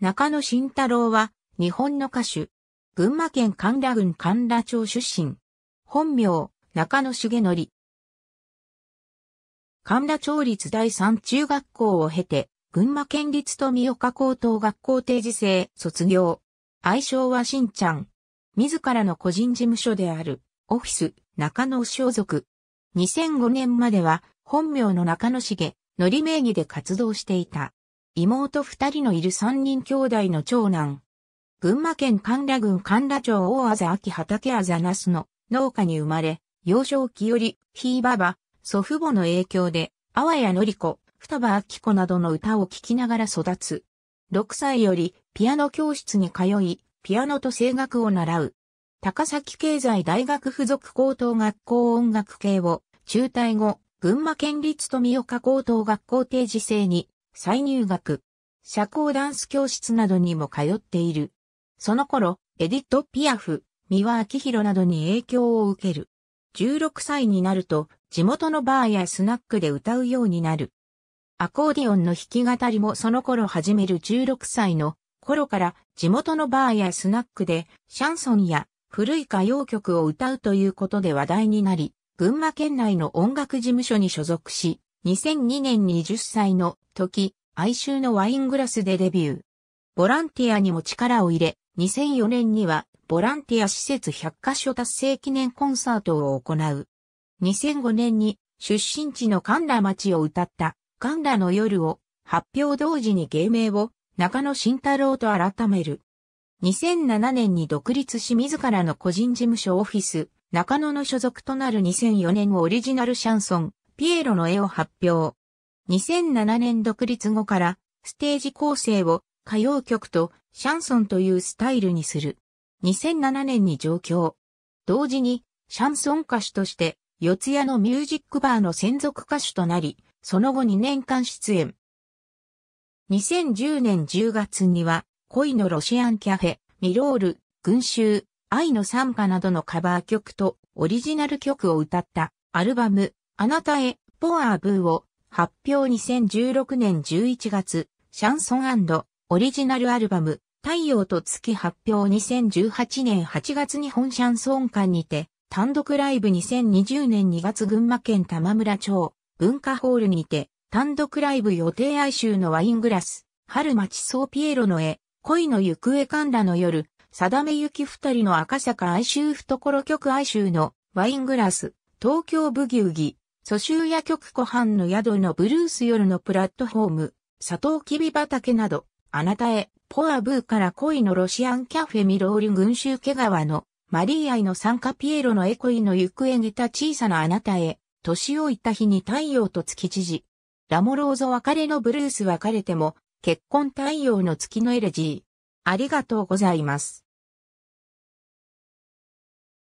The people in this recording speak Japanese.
中野慎太郎は、日本の歌手。群馬県神田郡神田町出身。本名、中野重則。神田町立第三中学校を経て、群馬県立富岡高等学校定時制卒業。愛称はしんちゃん。自らの個人事務所である、オフィス、中野所属。2005年までは、本名の中野重、則名義で活動していた。妹二人のいる三人兄弟の長男。群馬県神楽郡神楽町大あざ秋畑あざなすの農家に生まれ、幼少期より、ひいばば、祖父母の影響で、あわやのりこ、双葉明子などの歌を聴きながら育つ。6歳より、ピアノ教室に通い、ピアノと声楽を習う。高崎経済大学附属高等学校音楽系を、中退後、群馬県立富岡高等学校定時制に再入学、社交ダンス教室などにも通っている。その頃、エディット・ピアフ、三輪明宏などに影響を受ける。16歳になると、地元のバーやスナックで歌うようになる。アコーディオンの弾き語りもその頃始める16歳の頃から地元のバーやスナックでシャンソンや古い歌謡曲を歌うということで話題になり、群馬県内の音楽事務所に所属し、2002年に10歳の時、哀愁のワイングラスでデビュー。ボランティアにも力を入れ、2004年にはボランティア施設100カ所達成記念コンサートを行う。2005年に出身地の神田町を歌った神田の夜を発表同時に芸名を中野慎太郎と改める。2007年に独立し自らの個人事務所オフィス中野の所属となる2004年オリジナルシャンソンピエロの絵を発表。2007年独立後から、ステージ構成を歌謡曲とシャンソンというスタイルにする。2007年に上京。同時に、シャンソン歌手として、四谷のミュージックバーの専属歌手となり、その後2年間出演。2010年10月には、恋のロシアンキャフェ、ミロール、群衆、愛の参加などのカバー曲とオリジナル曲を歌ったアルバム、あなたへ、ポアーブーを発表2016年11月、シャンソンオリジナルアルバム、太陽と月発表2018年8月日本シャンソン館にて、単独ライブ2020年2月群馬県玉村町、文化ホールにて、単独ライブ予定哀愁のワイングラス、春町ソーピエロの絵、恋の行方観覧の夜、定めゆき二人の赤坂哀愁懐曲哀愁のワイングラス、東京ブギウギ、蘇州屋局湖畔の宿のブルース夜のプラットフォーム、サトウキビ畑など、あなたへ、ポアブーから恋のロシアンキャフェミローュ群衆毛川の、マリーアイの参加ピエロのエコイの行方にた小さなあなたへ、年老いた日に太陽と月知事。ラモローゾ別れのブルース別れても、結婚太陽の月のエレジー。ありがとうございます。